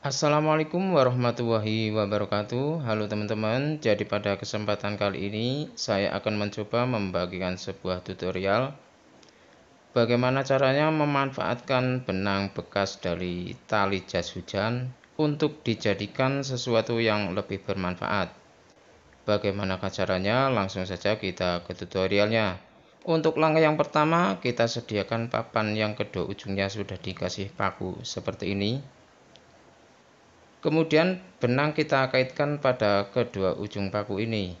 Assalamualaikum warahmatullahi wabarakatuh. Halo teman-teman, jadi pada kesempatan kali ini saya akan mencoba membagikan sebuah tutorial bagaimana caranya memanfaatkan benang bekas dari tali jas hujan untuk dijadikan sesuatu yang lebih bermanfaat. Bagaimana caranya? Langsung saja kita ke tutorialnya. Untuk langkah yang pertama, kita sediakan papan yang kedua ujungnya sudah dikasih paku seperti ini. Kemudian benang kita kaitkan pada kedua ujung paku ini.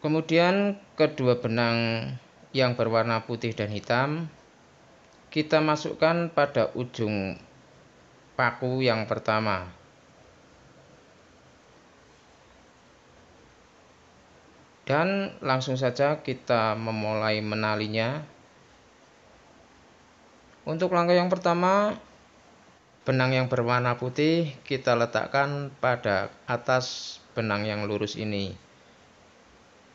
Kemudian kedua benang yang berwarna putih dan hitam kita masukkan pada ujung paku yang pertama. Dan langsung saja kita memulai menalinya. Untuk langkah yang pertama, benang yang berwarna putih kita letakkan pada atas benang yang lurus ini.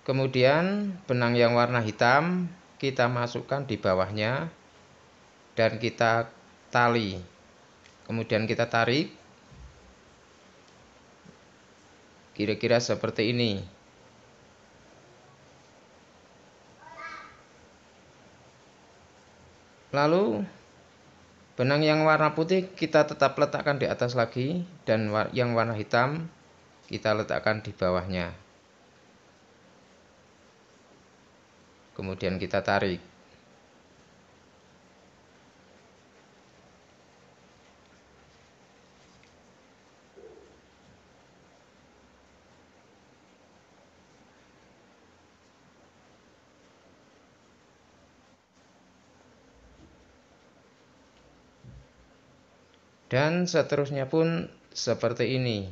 Kemudian benang yang warna hitam kita masukkan di bawahnya dan kita tali kemudian kita tarik kira-kira seperti ini lalu benang yang warna putih kita tetap letakkan di atas lagi dan yang warna hitam kita letakkan di bawahnya kemudian kita tarik Dan seterusnya pun seperti ini.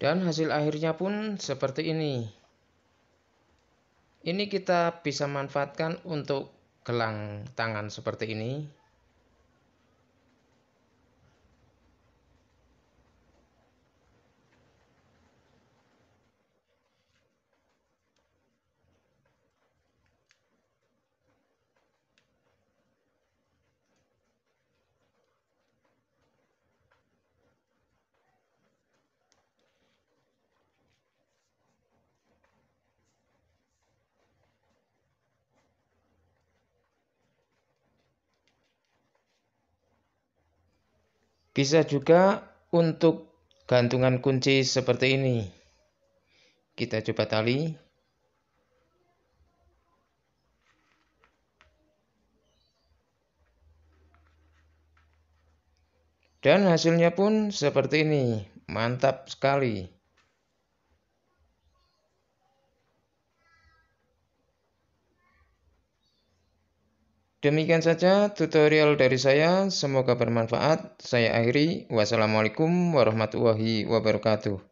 Dan hasil akhirnya pun seperti ini. Ini kita bisa manfaatkan untuk gelang tangan seperti ini. Bisa juga untuk gantungan kunci seperti ini. Kita coba tali. Dan hasilnya pun seperti ini. Mantap sekali. Demikian saja tutorial dari saya, semoga bermanfaat. Saya akhiri, wassalamualaikum warahmatullahi wabarakatuh.